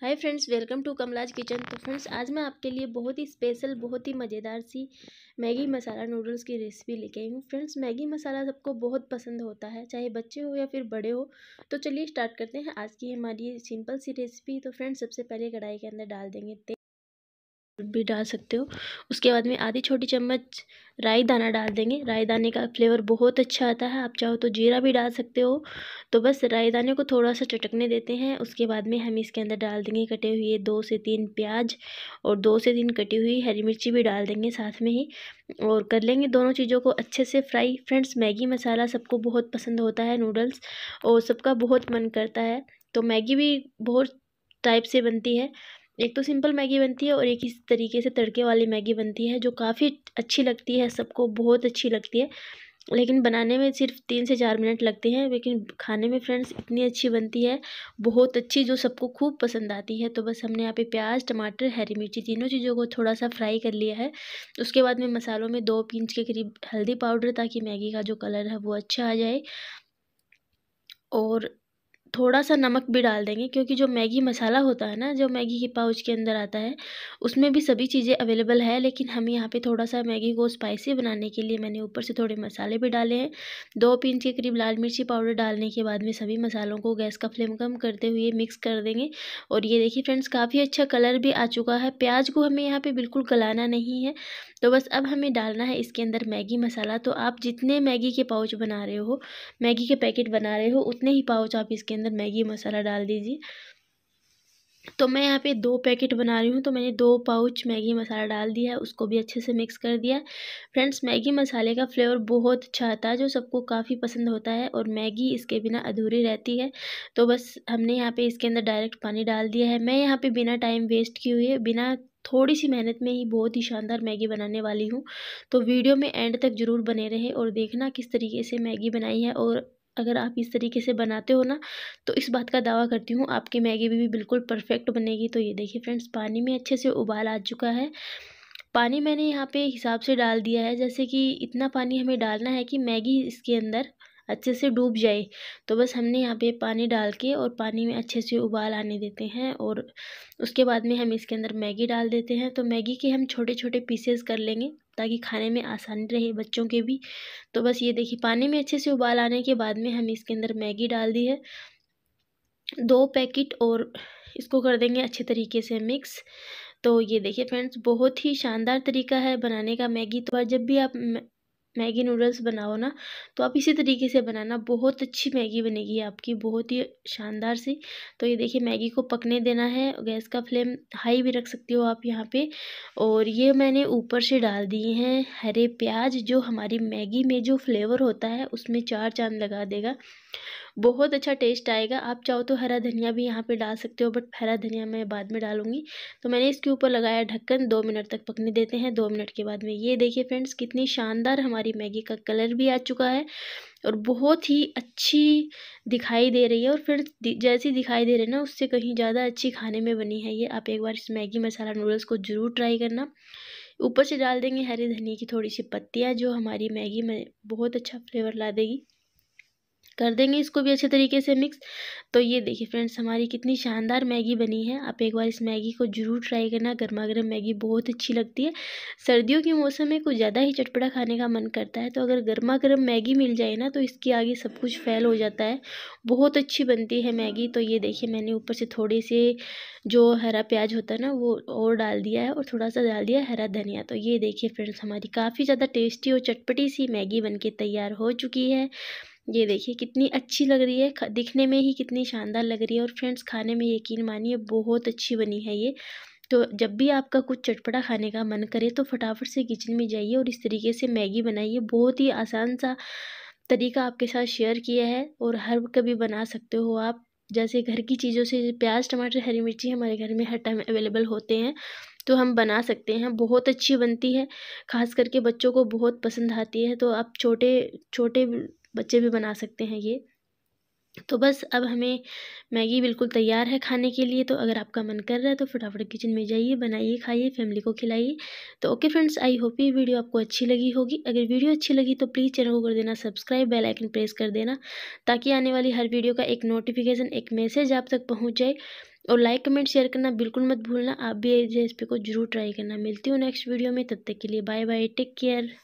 hi friends welcome to Kamla's kitchen तो friends आज मैं आपके लिए बहुत ही स्पेशल बहुत ही मज़ेदार सी मैगी मसाला नूडल्स की रेसिपी लेके आई हूँ फ्रेंड्स मैगी मसाला सबको बहुत पसंद होता है चाहे बच्चे हो या फिर बड़े हो तो चलिए स्टार्ट करते हैं आज की हमारी सिंपल सी रेसिपी तो फ्रेंड्स सबसे पहले कढ़ाई के अंदर डाल देंगे तेल भी डाल सकते हो उसके बाद में आधी छोटी चम्मच राई दाना डाल देंगे राई दाने का फ्लेवर बहुत अच्छा आता है आप चाहो तो जीरा भी डाल सकते हो तो बस राई दाने को थोड़ा सा चटकने देते हैं उसके बाद में हम इसके अंदर डाल देंगे कटे हुए दो से तीन प्याज और दो से तीन कटी हुई हरी मिर्ची भी डाल देंगे साथ में ही और कर लेंगे दोनों चीज़ों को अच्छे से फ्राई फ्रेंड्स मैगी मसाला सबको बहुत पसंद होता है नूडल्स और सबका बहुत मन करता है तो मैगी भी बहुत टाइप से बनती है एक तो सिंपल मैगी बनती है और एक इस तरीके से तड़के वाली मैगी बनती है जो काफ़ी अच्छी लगती है सबको बहुत अच्छी लगती है लेकिन बनाने में सिर्फ तीन से चार मिनट लगते हैं लेकिन खाने में फ्रेंड्स इतनी अच्छी बनती है बहुत अच्छी जो सबको खूब पसंद आती है तो बस हमने यहाँ पे प्याज टमाटर हरी मिर्ची तीनों चीज़ों को थोड़ा सा फ्राई कर लिया है उसके बाद में मसालों में दो पिंच के करीब हल्दी पाउडर ताकि मैगी का जो कलर है वो अच्छा आ जाए और थोड़ा सा नमक भी डाल देंगे क्योंकि जो मैगी मसाला होता है ना जो मैगी के पाउच के अंदर आता है उसमें भी सभी चीज़ें अवेलेबल है लेकिन हम यहाँ पे थोड़ा सा मैगी को स्पाइसी बनाने के लिए मैंने ऊपर से थोड़े मसाले भी डाले हैं दो पिंच के करीब लाल मिर्ची पाउडर डालने के बाद में सभी मसालों को गैस का फ्लेम कम करते हुए मिक्स कर देंगे और ये देखिए फ्रेंड्स काफ़ी अच्छा कलर भी आ चुका है प्याज को हमें यहाँ पर बिल्कुल गलाना नहीं है तो बस अब हमें डालना है इसके अंदर मैगी मसाला तो आप जितने मैगी के पाउच बना रहे हो मैगी के पैकेट बना रहे हो उतने ही पाउच आप इसके अंदर अंदर मैगी मसाला डाल दीजिए तो मैं यहाँ पे दो पैकेट बना रही हूँ तो मैंने दो पाउच मैगी मसाला डाल दिया है उसको भी अच्छे से मिक्स कर दिया फ्रेंड्स मैगी मसाले का फ्लेवर बहुत अच्छा आता है जो सबको काफ़ी पसंद होता है और मैगी इसके बिना अधूरी रहती है तो बस हमने यहाँ पे इसके अंदर डायरेक्ट पानी डाल दिया है मैं यहाँ पर बिना टाइम वेस्ट किए हुए बिना थोड़ी सी मेहनत में ही बहुत ही शानदार मैगी बनाने वाली हूँ तो वीडियो में एंड तक ज़रूर बने रहे और देखना किस तरीके से मैगी बनाई है और अगर आप इस तरीके से बनाते हो ना तो इस बात का दावा करती हूँ आपकी मैगी भी, भी बिल्कुल परफेक्ट बनेगी तो ये देखिए फ्रेंड्स पानी में अच्छे से उबाल आ चुका है पानी मैंने यहाँ पे हिसाब से डाल दिया है जैसे कि इतना पानी हमें डालना है कि मैगी इसके अंदर अच्छे से डूब जाए तो बस हमने यहाँ पे पानी डाल के और पानी में अच्छे से उबाल आने देते हैं और उसके बाद में हम इसके अंदर मैगी डाल देते हैं तो मैगी के हम छोटे छोटे पीसेस कर लेंगे ताकि खाने में आसानी रहे बच्चों के भी तो बस ये देखिए पानी में अच्छे से उबाल आने के बाद में हम इसके अंदर मैगी डाल दी है दो पैकेट और इसको कर देंगे अच्छे तरीके से मिक्स तो ये देखिए फ्रेंड्स बहुत ही शानदार तरीका है बनाने का मैगी तो जब भी आप मैगी नूडल्स बनाओ ना तो आप इसी तरीके से बनाना बहुत अच्छी मैगी बनेगी आपकी बहुत ही शानदार सी तो ये देखिए मैगी को पकने देना है गैस का फ्लेम हाई भी रख सकते हो आप यहाँ पे और ये मैंने ऊपर से डाल दिए हैं हरे प्याज जो हमारी मैगी में जो फ्लेवर होता है उसमें चार चांद लगा देगा बहुत अच्छा टेस्ट आएगा आप चाहो तो हरा धनिया भी यहाँ पे डाल सकते हो बट हरा धनिया मैं बाद में डालूंगी तो मैंने इसके ऊपर लगाया ढक्कन दो मिनट तक पकने देते हैं दो मिनट के बाद में ये देखिए फ्रेंड्स कितनी शानदार हमारी मैगी का कलर भी आ चुका है और बहुत ही अच्छी दिखाई दे रही है और फिर जैसी दिखाई दे रही है ना उससे कहीं ज़्यादा अच्छी खाने में बनी है ये आप एक बार इस मैगी मसाला नूडल्स को ज़रूर ट्राई करना ऊपर से डाल देंगे हरे धनिया की थोड़ी सी पत्तियाँ जो हमारी मैगी में बहुत अच्छा फ्लेवर ला देगी कर देंगे इसको भी अच्छे तरीके से मिक्स तो ये देखिए फ्रेंड्स हमारी कितनी शानदार मैगी बनी है आप एक बार इस मैगी को ज़रूर ट्राई करना गर्मा गर्म मैगी बहुत अच्छी लगती है सर्दियों के मौसम में कुछ ज़्यादा ही चटपटा खाने का मन करता है तो अगर गर्मा गर्म मैगी मिल जाए ना तो इसके आगे सब कुछ फैल हो जाता है बहुत अच्छी बनती है मैगी तो ये देखिए मैंने ऊपर से थोड़े से जो हरा प्याज होता है ना वो और डाल दिया है और थोड़ा सा डाल दिया है हरा धनिया तो ये देखिए फ्रेंड्स हमारी काफ़ी ज़्यादा टेस्टी और चटपटी सी मैगी बन तैयार हो चुकी है ये देखिए कितनी अच्छी लग रही है दिखने में ही कितनी शानदार लग रही है और फ्रेंड्स खाने में यकीन मानिए बहुत अच्छी बनी है ये तो जब भी आपका कुछ चटपटा खाने का मन करे तो फटाफट से किचन में जाइए और इस तरीके से मैगी बनाइए बहुत ही आसान सा तरीका आपके साथ शेयर किया है और हर कभी बना सकते हो आप जैसे घर की चीज़ों से प्याज टमाटर हरी मिर्ची हमारे घर में हर टाइम अवेलेबल होते हैं तो हम बना सकते हैं बहुत अच्छी बनती है खास करके बच्चों को बहुत पसंद आती है तो आप छोटे छोटे बच्चे भी बना सकते हैं ये तो बस अब हमें मैगी बिल्कुल तैयार है खाने के लिए तो अगर आपका मन कर रहा है तो फटाफट किचन में जाइए बनाइए खाइए फैमिली को खिलाइए तो ओके फ्रेंड्स आई होप ये वीडियो आपको अच्छी लगी होगी अगर वीडियो अच्छी लगी तो प्लीज़ चैनल को कर देना सब्सक्राइब बेल आइकन प्रेस कर देना ताकि आने वाली हर वीडियो का एक नोटिफिकेशन एक मैसेज आप तक पहुँच जाए और लाइक कमेंट शेयर करना बिल्कुल मत भूलना आप भी रेसिपी को जरूर ट्राई करना मिलती हूँ नेक्स्ट वीडियो में तब तक के लिए बाय बाय टेक केयर